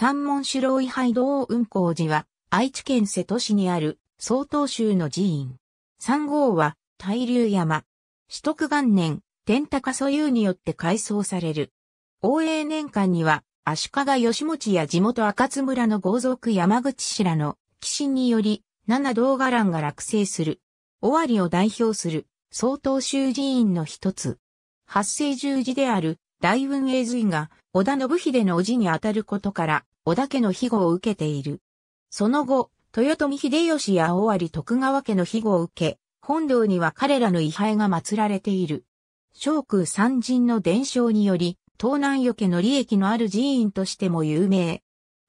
三門主郎位牌道運行寺は、愛知県瀬戸市にある、曹洞宗の寺院。三号は、大竜山。四徳元年、天高祖有によって改装される。応永年間には、足利義持や地元赤津村の豪族山口氏らの、寄進により、七道伽藍が落成する。尾張を代表する、曹洞宗寺院の一つ。八世十字である、大運営寺院が、織田信秀の叔父にあたることから、織田家の庇護を受けている。その後、豊臣秀吉や尾張徳川家の庇護を受け、本堂には彼らの位牌が祀られている。昇空三神の伝承により、東南余家の利益のある寺院としても有名。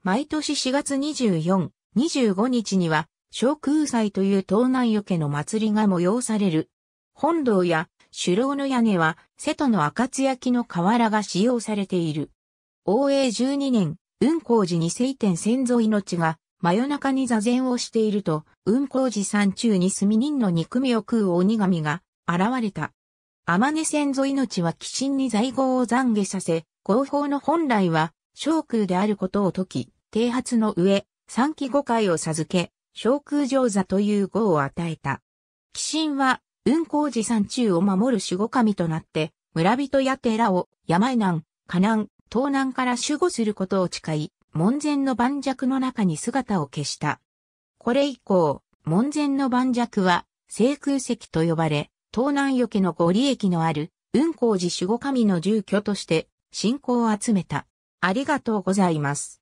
毎年4月24、25日には、昇空祭という東南余家の祭りが催される。本堂や首楼の屋根は、瀬戸の赤津焼の瓦が使用されている。応永12年、雲光寺二聖天先祖命が、真夜中に座禅をしていると、雲光寺山中に住人の憎みを食う鬼神が、現れた。天根先祖命は鬼神に在合を懺悔させ、合法の本来は、小空であることを解き、帝発の上、三期五回を授け、小空上座という語を与えた。鬼神は、雲光寺山中を守る守護神となって、村人や寺を、山南、河南、東南から守護することを誓い、門前の盤石の中に姿を消した。これ以降、門前の盤石は、制空石と呼ばれ、東南よけのご利益のある、運行寺守護神の住居として、信仰を集めた。ありがとうございます。